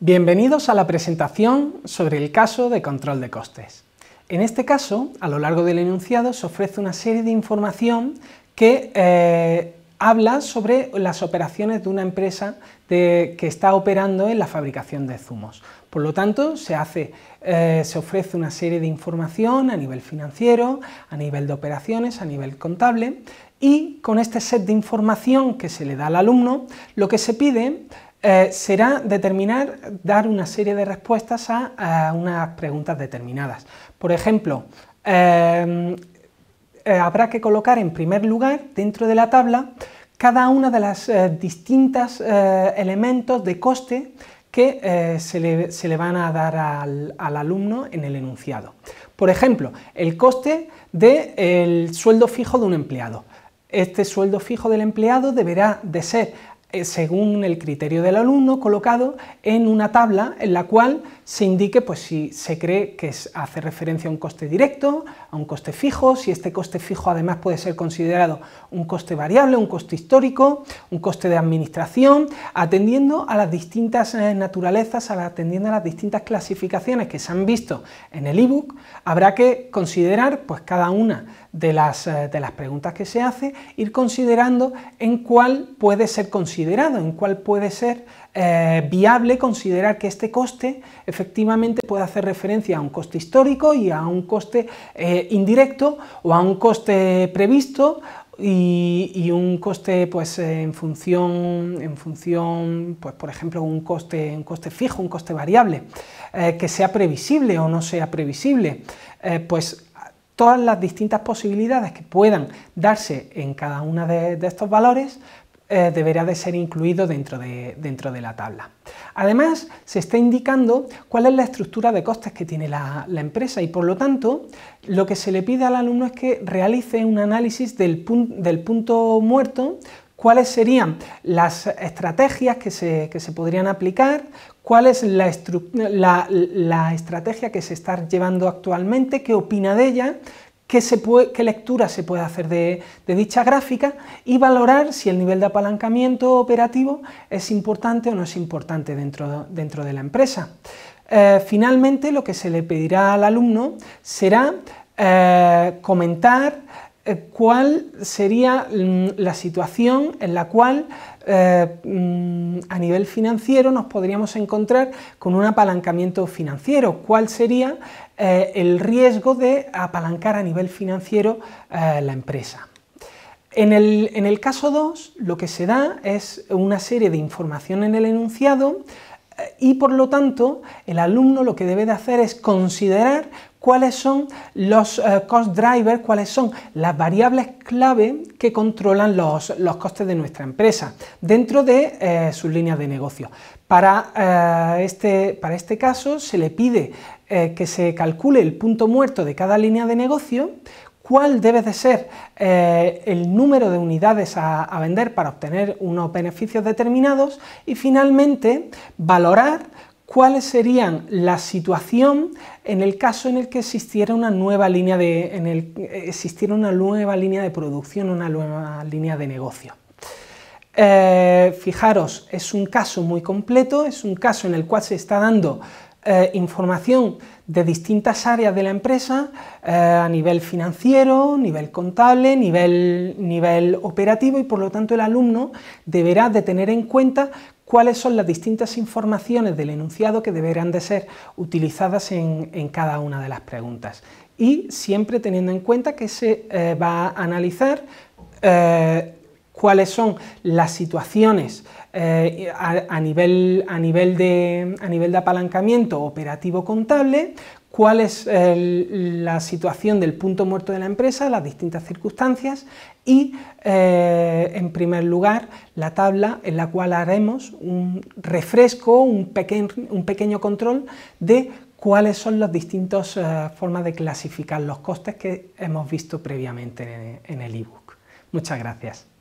Bienvenidos a la presentación sobre el caso de control de costes. En este caso, a lo largo del enunciado, se ofrece una serie de información que eh, habla sobre las operaciones de una empresa que está operando en la fabricación de zumos. Por lo tanto, eh, se, ofrece una serie de información a nivel financiero, a nivel de operaciones, a nivel contable, y con este set de información que se le da al alumno, lo que se pide eh, será determinar, dar una serie de respuestas a, unas preguntas determinadas. Por ejemplo, eh, habrá que colocar en primer lugar dentro de la tabla cada una de las distintos eh, distintas eh, elementos de coste que eh, se, le, van a dar al, alumno en el enunciado. Por ejemplo, el coste del sueldo fijo de un empleado. Este sueldo fijo del empleado deberá de ser, según el criterio del alumno, colocado en una tabla en la cual se indique pues, si se cree que hace referencia a un coste directo, a un coste fijo, si este coste fijo además puede ser considerado un coste variable, un coste histórico, un coste de administración, atendiendo a las distintas eh, naturalezas, atendiendo a las distintas clasificaciones que se han visto en el ebook, habrá que considerar pues, cada una de las, eh, de las preguntas que se hace, ir considerando en cuál puede ser considerado, en cuál puede ser eh, viable considerar que este coste efectivamente puede hacer referencia a un coste histórico y a un coste eh, indirecto o a un coste previsto y, un coste pues en función en función pues por ejemplo un coste un coste fijo un coste variable eh, que sea previsible o no sea previsible eh, pues todas las distintas posibilidades que puedan darse en cada uno de estos valores eh, deberá de ser incluido dentro de, dentro de la tabla. Además, se está indicando cuál es la estructura de costes que tiene la, empresa y, por lo tanto, lo que se le pide al alumno es que realice un análisis del, punto muerto, cuáles serían las estrategias que se, podrían aplicar, cuál es la estrategia que se está llevando actualmente, qué opina de ella, qué, lectura se puede hacer de, dicha gráfica y valorar si el nivel de apalancamiento operativo es importante o no es importante dentro, dentro de la empresa. Eh, finalmente, lo que se le pedirá al alumno será eh, comentar eh, cuál sería mm, la situación en la cual eh, mm, a nivel financiero nos podríamos encontrar con un apalancamiento financiero, cuál sería eh, el riesgo de apalancar a nivel financiero la empresa. En el, en el caso 2 lo que se da es una serie de información en el enunciado y por lo tanto el alumno lo que debe de hacer es considerar cuáles son los eh, cost drivers, cuáles son las variables clave que controlan los, costes de nuestra empresa dentro de eh, sus líneas de negocio. Para, eh, este, para este caso se le pide que se calcule el punto muerto de cada línea de negocio, cuál debe de ser el número de unidades a, vender para obtener unos beneficios determinados y finalmente valorar cuáles serían la situación en el caso en el que existiera una nueva línea de, existiera una nueva línea de producción, una nueva línea de negocio. Eh, fijaros, es un caso muy completo, es un caso en el cual se está dando eh, información de distintas áreas de la empresa eh, a nivel financiero, nivel contable, nivel, nivel operativo y por lo tanto el alumno deberá de tener en cuenta cuáles son las distintas informaciones del enunciado que deberán de ser utilizadas en, cada una de las preguntas. Y siempre teniendo en cuenta que se eh, va a analizar cuáles son las situaciones eh, a, nivel, de, apalancamiento operativo contable, cuál es la situación del punto muerto de la empresa, las distintas circunstancias y, eh, en primer lugar, la tabla en la cual haremos un refresco, un, pequeño control de cuáles son las distintas eh, formas de clasificar los costes que hemos visto previamente en, en el ebook. Muchas gracias.